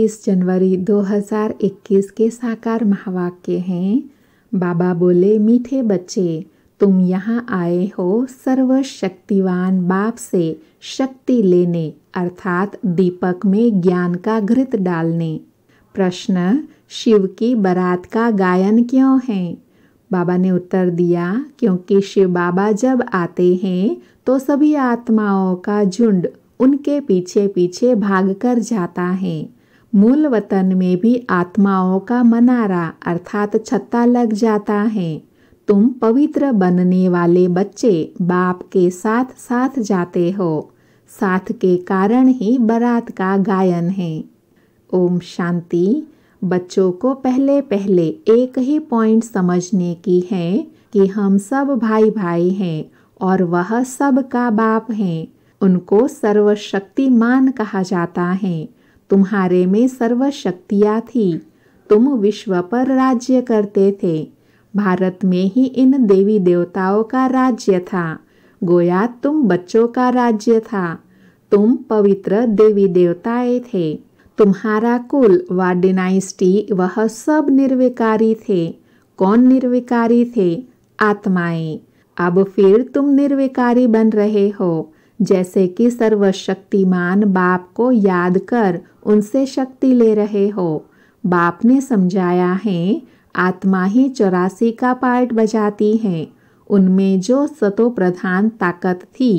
21 जनवरी 2021 के साकार महावाक्य हैं बाबा बोले मीठे बच्चे तुम यहाँ आए हो सर्वशक्तिवान बाप से शक्ति लेने अर्थात दीपक में ज्ञान का घृत डालने प्रश्न शिव की बरात का गायन क्यों है बाबा ने उत्तर दिया क्योंकि शिव बाबा जब आते हैं तो सभी आत्माओं का झुंड उनके पीछे पीछे भागकर जाता है मूल वतन में भी आत्माओं का मनारा अर्थात छत्ता लग जाता है तुम पवित्र बनने वाले बच्चे बाप के साथ साथ जाते हो साथ के कारण ही बरात का गायन है ओम शांति बच्चों को पहले पहले एक ही पॉइंट समझने की है कि हम सब भाई भाई हैं और वह सब का बाप हैं उनको सर्वशक्तिमान कहा जाता है तुम्हारे में शक्तियाँ थी तुम विश्व पर राज्य करते थे भारत में ही इन देवी देवताओं का राज्य था गोया तुम बच्चों का राज्य था तुम पवित्र देवी देवताए थे तुम्हारा कुल व डिनाइस्टी वह सब निर्विकारी थे कौन निर्विकारी थे आत्माएं अब फिर तुम निर्विकारी बन रहे हो जैसे कि सर्वशक्तिमान बाप को याद कर उनसे शक्ति ले रहे हो बाप ने समझाया है आत्मा ही चौरासी का पार्ट बजाती है उनमें जो सतो प्रधान ताकत थी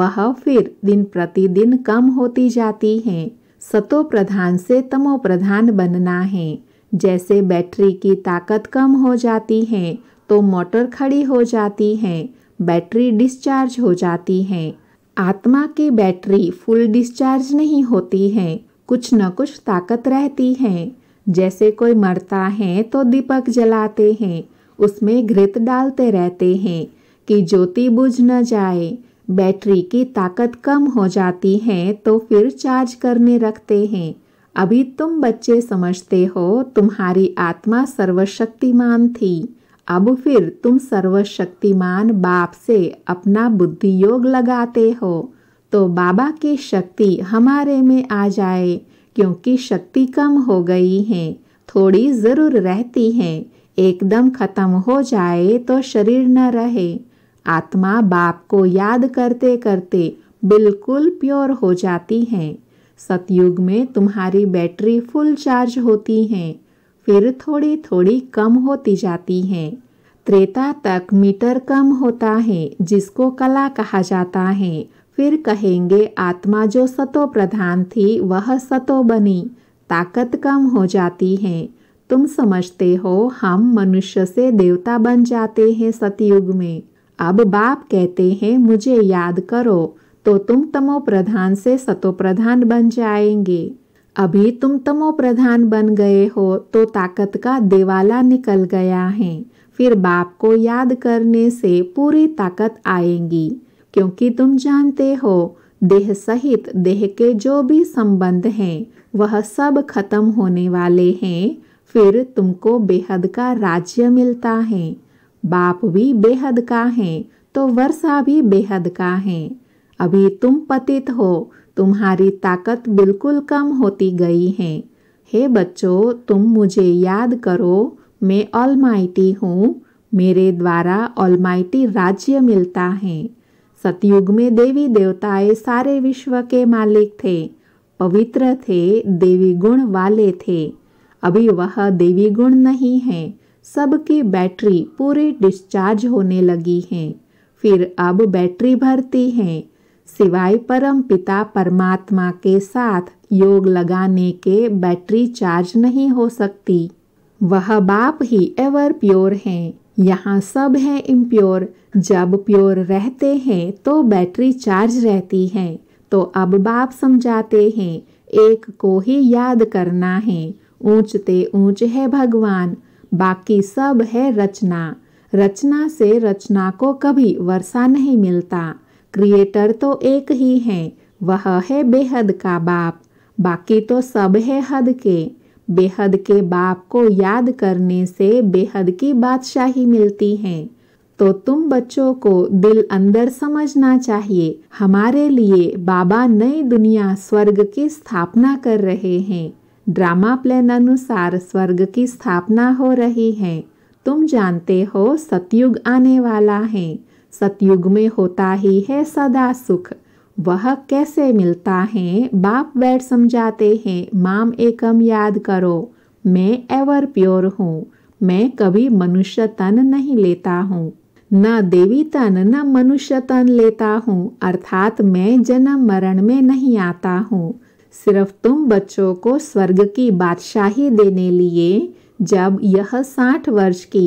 वह फिर दिन प्रतिदिन कम होती जाती है सतो प्रधान से तमो प्रधान बनना है जैसे बैटरी की ताकत कम हो जाती है तो मोटर खड़ी हो जाती है बैटरी डिस्चार्ज हो जाती है आत्मा की बैटरी फुल डिस्चार्ज नहीं होती है कुछ न कुछ ताकत रहती है जैसे कोई मरता है तो दीपक जलाते हैं उसमें घृत डालते रहते हैं कि ज्योति बुझ न जाए बैटरी की ताकत कम हो जाती है तो फिर चार्ज करने रखते हैं अभी तुम बच्चे समझते हो तुम्हारी आत्मा सर्वशक्तिमान थी अब फिर तुम सर्वशक्तिमान बाप से अपना बुद्धि योग लगाते हो तो बाबा की शक्ति हमारे में आ जाए क्योंकि शक्ति कम हो गई है थोड़ी ज़रूर रहती है एकदम खत्म हो जाए तो शरीर न रहे आत्मा बाप को याद करते करते बिल्कुल प्योर हो जाती है सतयुग में तुम्हारी बैटरी फुल चार्ज होती हैं फिर थोड़ी थोड़ी कम होती जाती हैं त्रेता तक मीटर कम होता है जिसको कला कहा जाता है फिर कहेंगे आत्मा जो सतो प्रधान थी वह सतो बनी ताकत कम हो जाती है तुम समझते हो हम मनुष्य से देवता बन जाते हैं सतयुग में अब बाप कहते हैं मुझे याद करो तो तुम तमो प्रधान से सतो प्रधान बन जाएंगे अभी तुम तमो प्रधान बन गए हो तो ताकत का देवाला निकल गया है फिर बाप को याद करने से पूरी ताकत आएगी क्योंकि तुम जानते हो देह सहित देह के जो भी संबंध हैं वह सब खत्म होने वाले हैं फिर तुमको बेहद का राज्य मिलता है बाप भी बेहद का है तो वर्षा भी बेहद का है अभी तुम पतित हो तुम्हारी ताकत बिल्कुल कम होती गई है हे बच्चों तुम मुझे याद करो मैं ऑलमाइटी हूँ मेरे द्वारा ऑलमाइटी राज्य मिलता है सतयुग में देवी देवताएं सारे विश्व के मालिक थे पवित्र थे देवी गुण वाले थे अभी वह देवी गुण नहीं है सबकी बैटरी पूरी डिस्चार्ज होने लगी है फिर अब बैटरी भरती है सिवाय परम पिता परमात्मा के साथ योग लगाने के बैटरी चार्ज नहीं हो सकती वह बाप ही एवर प्योर हैं यहाँ सब हैं इम्प्योर जब प्योर रहते हैं तो बैटरी चार्ज रहती है तो अब बाप समझाते हैं एक को ही याद करना है ऊंचते ऊंच है भगवान बाकी सब है रचना रचना से रचना को कभी वर्षा नहीं मिलता क्रिएटर तो एक ही है वह है बेहद का बाप बाकी तो सब है हद के बेहद के बाप को याद करने से बेहद की बादशाही मिलती है तो तुम बच्चों को दिल अंदर समझना चाहिए हमारे लिए बाबा नई दुनिया स्वर्ग की स्थापना कर रहे हैं ड्रामा प्लान अनुसार स्वर्ग की स्थापना हो रही है तुम जानते हो सतयुग आने वाला है सतयुग में होता ही है सदा सुख वह कैसे मिलता है बाप बैठ समझाते हैं माम एकम याद करो मैं एवर प्योर हूँ मैं कभी मनुष्य तन नहीं लेता हूँ न देवी तन न मनुष्य तन लेता हूँ अर्थात मैं जन्म मरण में नहीं आता हूँ सिर्फ तुम बच्चों को स्वर्ग की बादशाही देने लिए जब यह साठ वर्ष की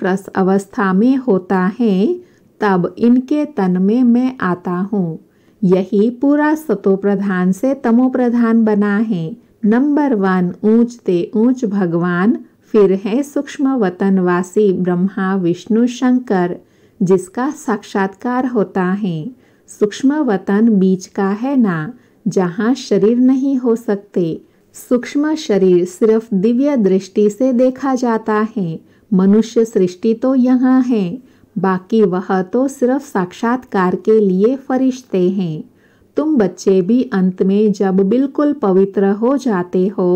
प्रस अवस्था में होता है तब इनके तन में मैं आता हूँ यही पूरा सतो प्रधान से तमो प्रधान बना है नंबर वन ऊंचते ऊंच भगवान फिर है सूक्ष्म वतन वासी ब्रह्मा विष्णु शंकर जिसका साक्षात्कार होता है सूक्ष्म वतन बीच का है ना जहाँ शरीर नहीं हो सकते सूक्ष्म शरीर सिर्फ दिव्य दृष्टि से देखा जाता है मनुष्य सृष्टि तो यहाँ है बाकी वह तो सिर्फ साक्षात्कार के लिए फरिश्ते हैं तुम बच्चे भी अंत में जब बिल्कुल पवित्र हो जाते हो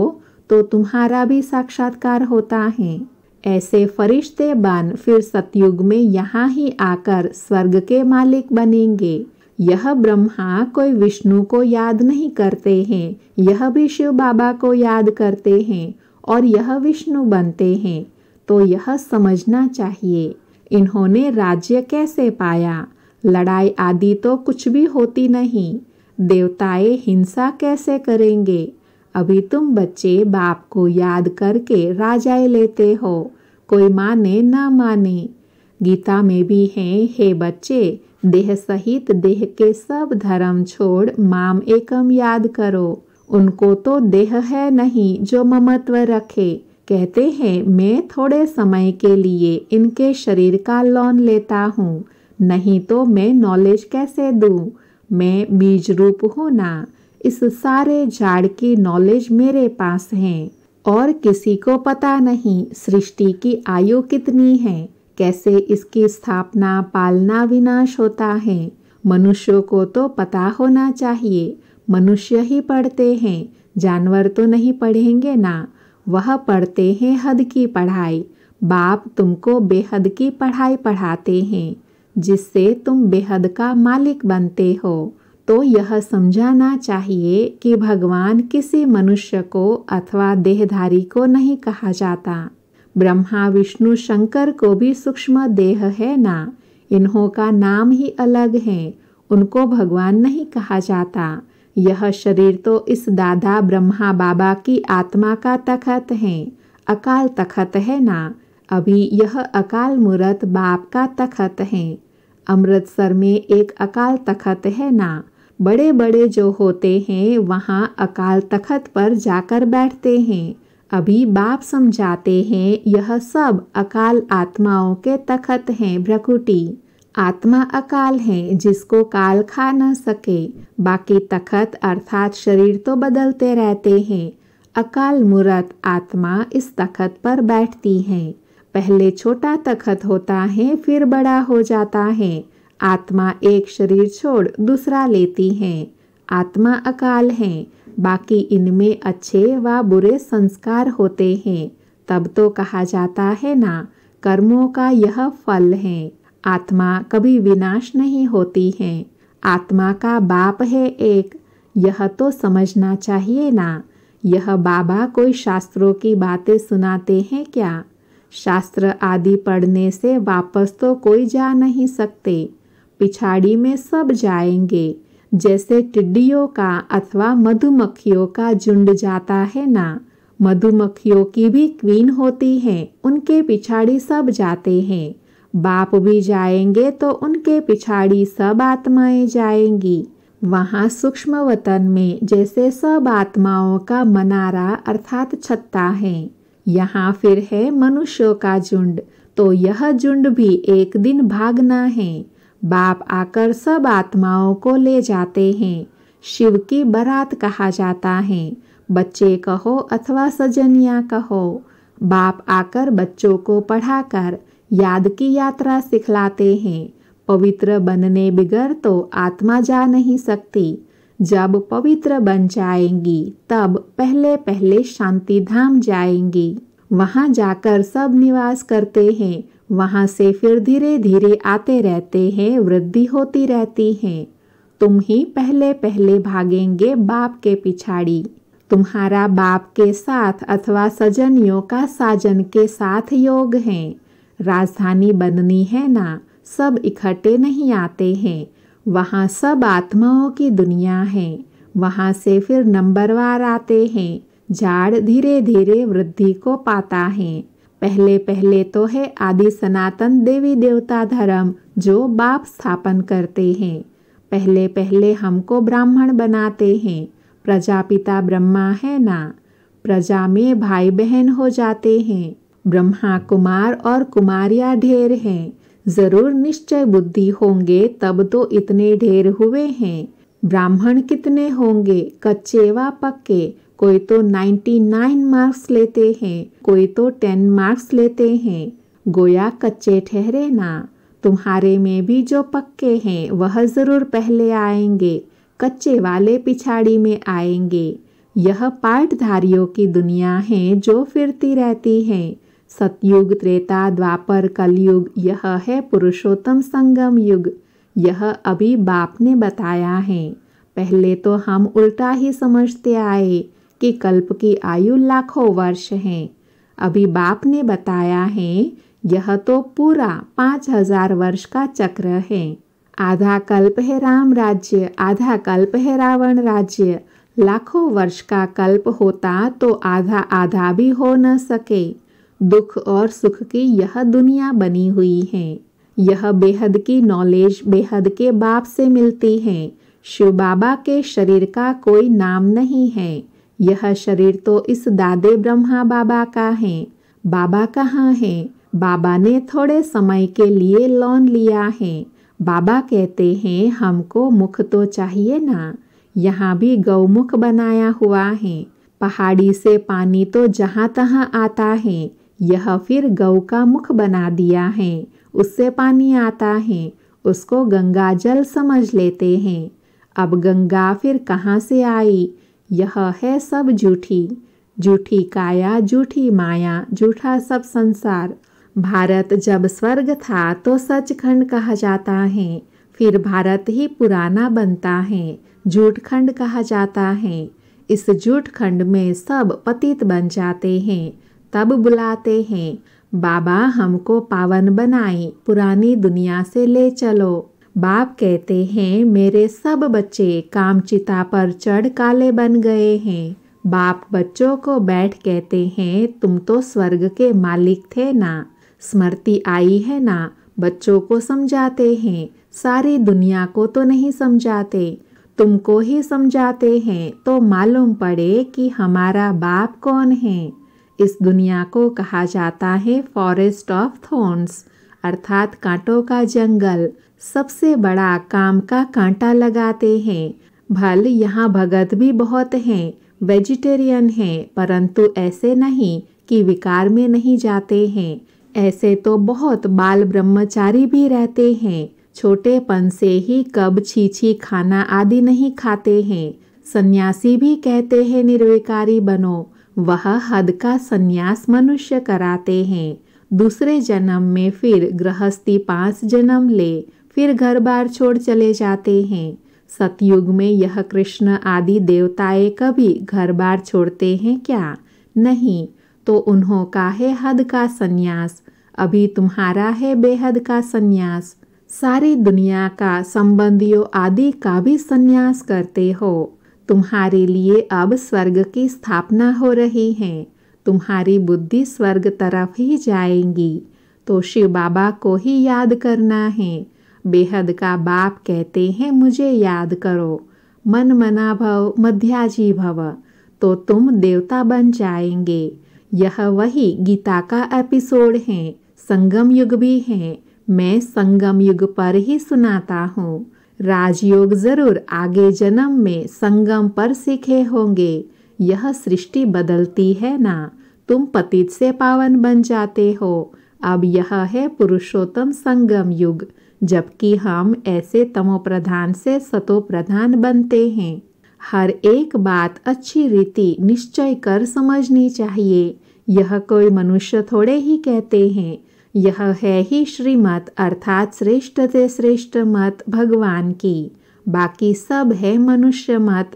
तो तुम्हारा भी साक्षात्कार होता है ऐसे फरिश्ते बान फिर सतयुग में यहाँ ही आकर स्वर्ग के मालिक बनेंगे यह ब्रह्मा कोई विष्णु को याद नहीं करते हैं यह भी शिव बाबा को याद करते हैं और यह विष्णु बनते हैं तो यह समझना चाहिए इन्होंने राज्य कैसे पाया लड़ाई आदि तो कुछ भी होती नहीं देवताए हिंसा कैसे करेंगे अभी तुम बच्चे बाप को याद करके राजाए लेते हो कोई माने ना माने गीता में भी हैं हे बच्चे देह सहित देह के सब धर्म छोड़ माम एकम याद करो उनको तो देह है नहीं जो ममत्व रखे कहते हैं मैं थोड़े समय के लिए इनके शरीर का लोन लेता हूँ नहीं तो मैं नॉलेज कैसे दूँ मैं बीज रूप हूँ ना इस सारे झाड़ की नॉलेज मेरे पास है और किसी को पता नहीं सृष्टि की आयु कितनी है कैसे इसकी स्थापना पालना विनाश होता है मनुष्यों को तो पता होना चाहिए मनुष्य ही पढ़ते हैं जानवर तो नहीं पढ़ेंगे ना वह पढ़ते हैं हद की पढ़ाई बाप तुमको बेहद की पढ़ाई पढ़ाते हैं जिससे तुम बेहद का मालिक बनते हो तो यह समझाना चाहिए कि भगवान किसी मनुष्य को अथवा देहधारी को नहीं कहा जाता ब्रह्मा विष्णु शंकर को भी सूक्ष्म देह है ना इन्हों का नाम ही अलग है उनको भगवान नहीं कहा जाता यह शरीर तो इस दादा ब्रह्मा बाबा की आत्मा का तखत है अकाल तखत है ना अभी यह अकाल मूर्त बाप का तखत है अमृतसर में एक अकाल तखत है ना बड़े बड़े जो होते हैं वहाँ अकाल तखत पर जाकर बैठते हैं अभी बाप समझाते हैं यह सब अकाल आत्माओं के तखत हैं भ्रकुटी आत्मा अकाल है जिसको काल खा न सके बाकी तखत अर्थात शरीर तो बदलते रहते हैं अकाल मूर्त आत्मा इस तखत पर बैठती है पहले छोटा तखत होता है फिर बड़ा हो जाता है आत्मा एक शरीर छोड़ दूसरा लेती है आत्मा अकाल है बाकी इनमें अच्छे व बुरे संस्कार होते हैं तब तो कहा जाता है ना कर्मों का यह फल है आत्मा कभी विनाश नहीं होती है आत्मा का बाप है एक यह तो समझना चाहिए ना यह बाबा कोई शास्त्रों की बातें सुनाते हैं क्या शास्त्र आदि पढ़ने से वापस तो कोई जा नहीं सकते पिछाड़ी में सब जाएंगे जैसे टिड्डियों का अथवा मधुमक्खियों का झुंड जाता है ना मधुमक्खियों की भी क्वीन होती है उनके पिछाड़ी सब जाते हैं बाप भी जाएंगे तो उनके पिछाड़ी सब आत्माएं जाएंगी वहाँ सूक्ष्म वतन में जैसे सब आत्माओं का मनारा अर्थात छत्ता है यहाँ फिर है मनुष्यों का झुंड तो यह झुंड भी एक दिन भागना है बाप आकर सब आत्माओं को ले जाते हैं शिव की बरात कहा जाता है बच्चे कहो अथवा सजनिया कहो बाप आकर बच्चों को पढ़ाकर याद की यात्रा सिखलाते हैं पवित्र बनने बिगर तो आत्मा जा नहीं सकती जब पवित्र बन जाएंगी तब पहले पहले शांति धाम जाएंगी वहाँ जाकर सब निवास करते हैं वहां से फिर धीरे धीरे आते रहते हैं वृद्धि होती रहती है तुम ही पहले पहले भागेंगे बाप के पिछाड़ी तुम्हारा बाप के साथ अथवा सजनियों का साजन के साथ योग है राजधानी बननी है ना सब इकट्ठे नहीं आते हैं वहाँ सब आत्माओं की दुनिया है वहाँ से फिर नंबरवार आते हैं झाड़ धीरे धीरे वृद्धि को पाता है पहले पहले तो है आदि सनातन देवी देवता धर्म जो बाप स्थापन करते हैं पहले पहले हमको ब्राह्मण बनाते हैं प्रजापिता ब्रह्मा है ना प्रजा में भाई बहन हो जाते हैं ब्रह्मा कुमार और कुमारियाँ ढेर हैं जरूर निश्चय बुद्धि होंगे तब तो इतने ढेर हुए हैं ब्राह्मण कितने होंगे कच्चे व पक्के कोई तो 99 मार्क्स लेते हैं कोई तो 10 मार्क्स लेते हैं गोया कच्चे ठहरे ना तुम्हारे में भी जो पक्के हैं वह जरूर पहले आएंगे कच्चे वाले पिछाड़ी में आएंगे यह पाठधारियों की दुनिया है जो फिरती रहती है सतयुग त्रेता द्वापर कलयुग यह है पुरुषोत्तम संगम युग यह अभी बाप ने बताया है पहले तो हम उल्टा ही समझते आए कि कल्प की आयु लाखों वर्ष है अभी बाप ने बताया है यह तो पूरा पाँच हजार वर्ष का चक्र है आधा कल्प है राम राज्य आधा कल्प है रावण राज्य लाखों वर्ष का कल्प होता तो आधा आधा भी हो न सके दुख और सुख की यह दुनिया बनी हुई है यह बेहद की नॉलेज बेहद के बाप से मिलती है शिव बाबा के शरीर का कोई नाम नहीं है यह शरीर तो इस दादे ब्रह्मा बाबा का है बाबा कहाँ है बाबा ने थोड़े समय के लिए लोन लिया है बाबा कहते हैं हमको मुख तो चाहिए ना यहाँ भी गौमुख बनाया हुआ है पहाड़ी से पानी तो जहाँ तहाँ आता है यह फिर गौ का मुख बना दिया है उससे पानी आता है उसको गंगा जल समझ लेते हैं अब गंगा फिर कहाँ से आई यह है सब झूठी झूठी काया झूठी माया झूठा सब संसार भारत जब स्वर्ग था तो सच खंड कहा जाता है फिर भारत ही पुराना बनता है झूठ खंड कहा जाता है इस झूठ खंड में सब पतित बन जाते हैं तब बुलाते हैं बाबा हमको पावन बनाए पुरानी दुनिया से ले चलो बाप कहते हैं मेरे सब बच्चे कामचिता पर चढ़ काले बन गए हैं बाप बच्चों को बैठ कहते हैं तुम तो स्वर्ग के मालिक थे ना स्मृति आई है ना बच्चों को समझाते हैं सारी दुनिया को तो नहीं समझाते तुमको ही समझाते हैं तो मालूम पड़े कि हमारा बाप कौन है इस दुनिया को कहा जाता है फॉरेस्ट ऑफ थोन्स अर्थात कांटों का जंगल सबसे बड़ा काम का कांटा लगाते हैं भल यहाँ भगत भी बहुत हैं वेजिटेरियन हैं परंतु ऐसे नहीं कि विकार में नहीं जाते हैं ऐसे तो बहुत बाल ब्रह्मचारी भी रहते हैं छोटेपन से ही कब छीछी खाना आदि नहीं खाते हैं सन्यासी भी कहते हैं निर्विकारी बनो वह हद का संन्यास मनुष्य कराते हैं दूसरे जन्म में फिर गृहस्थी पांच जन्म ले फिर घर बार छोड़ चले जाते हैं सतयुग में यह कृष्ण आदि देवताएं कभी घर बार छोड़ते हैं क्या नहीं तो उन्हों का है हद का संन्यास अभी तुम्हारा है बेहद का संन्यास सारी दुनिया का संबंधियों आदि का भी संन्यास करते हो तुम्हारे लिए अब स्वर्ग की स्थापना हो रही है तुम्हारी बुद्धि स्वर्ग तरफ ही जाएंगी तो शिव बाबा को ही याद करना है बेहद का बाप कहते हैं मुझे याद करो मन मना भव मध्याजी भव तो तुम देवता बन जाएंगे यह वही गीता का एपिसोड है संगम युग भी है मैं संगम युग पर ही सुनाता हूँ राजयोग जरूर आगे जन्म में संगम पर सीखे होंगे यह सृष्टि बदलती है ना तुम पतित से पावन बन जाते हो अब यह है पुरुषोत्तम संगम युग जबकि हम ऐसे तमोप्रधान से सतोप्रधान बनते हैं हर एक बात अच्छी रीति निश्चय कर समझनी चाहिए यह कोई मनुष्य थोड़े ही कहते हैं यह है ही श्रीमत अर्थात श्रेष्ठ से श्रेष्ठ मत भगवान की बाकी सब है मनुष्य मत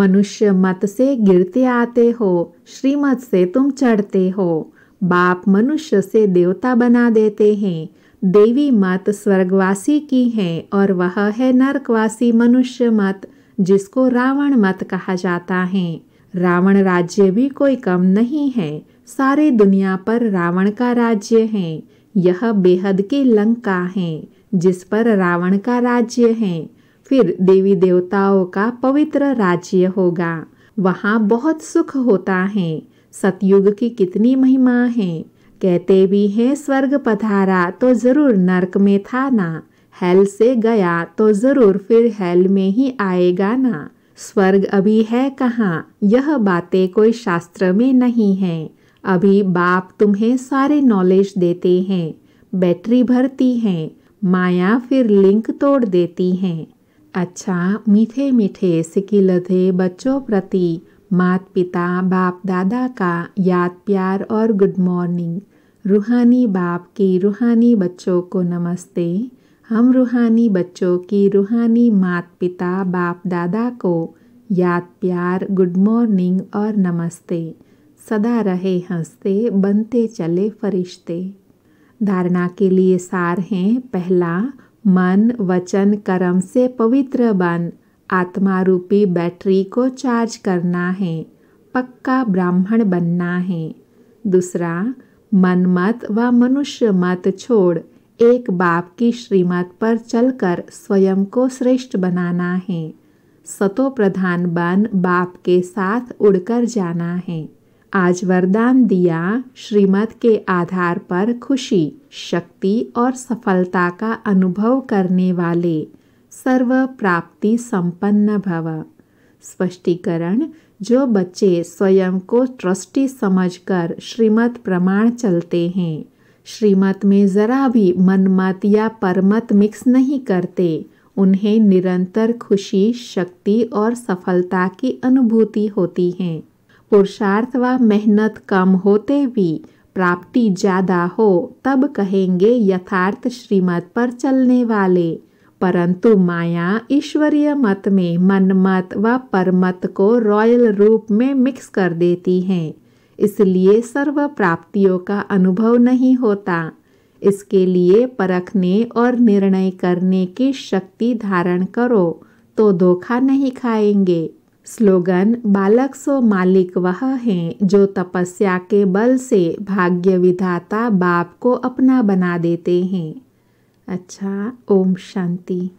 मनुष्य मत से गिरते आते हो श्रीमत से तुम चढ़ते हो बाप मनुष्य से देवता बना देते हैं देवी मत स्वर्गवासी की हैं और वह है नरकवासी मनुष्य मत जिसको रावण मत कहा जाता है रावण राज्य भी कोई कम नहीं है सारे दुनिया पर रावण का राज्य है यह बेहद की लंका है जिस पर रावण का राज्य है फिर देवी देवताओं का पवित्र राज्य होगा वहाँ बहुत सुख होता है सतयुग की कितनी महिमा है कहते भी है स्वर्ग पधारा तो जरूर नरक में था ना हेल से गया तो जरूर फिर हेल में ही आएगा ना स्वर्ग अभी है कहाँ यह बातें कोई शास्त्र में नहीं है अभी बाप तुम्हें सारे नॉलेज देते हैं बैटरी भरती हैं माया फिर लिंक तोड़ देती हैं अच्छा मीठे मीठे लधे बच्चों प्रति मात पिता बाप दादा का याद प्यार और गुड मॉर्निंग रूहानी बाप की रूहानी बच्चों को नमस्ते हम रूहानी बच्चों की रूहानी मात पिता बाप दादा को याद प्यार गुड मॉर्निंग और नमस्ते सदा रहे हंसते बनते चले फरिश्ते धारणा के लिए सार हैं पहला मन वचन कर्म से पवित्र बन आत्मा रूपी बैटरी को चार्ज करना है पक्का ब्राह्मण बनना है दूसरा मन मत व मनुष्य मत छोड़ एक बाप की श्रीमत पर चलकर स्वयं को श्रेष्ठ बनाना है सतो प्रधान बन बाप के साथ उड़कर जाना है आज वरदान दिया श्रीमत के आधार पर खुशी शक्ति और सफलता का अनुभव करने वाले सर्व प्राप्ति संपन्न भव स्पष्टीकरण जो बच्चे स्वयं को ट्रस्टी समझकर श्रीमत प्रमाण चलते हैं श्रीमत में ज़रा भी मनमत या परमत मिक्स नहीं करते उन्हें निरंतर खुशी शक्ति और सफलता की अनुभूति होती है पुरुषार्थ व मेहनत कम होते भी प्राप्ति ज्यादा हो तब कहेंगे यथार्थ श्रीमत पर चलने वाले परंतु माया ईश्वरीय मत में मनमत व परमत को रॉयल रूप में मिक्स कर देती हैं इसलिए सर्व प्राप्तियों का अनुभव नहीं होता इसके लिए परखने और निर्णय करने की शक्ति धारण करो तो धोखा नहीं खाएंगे स्लोगन बालक सो मालिक वह हैं जो तपस्या के बल से भाग्य विधाता बाप को अपना बना देते हैं अच्छा ओम शांति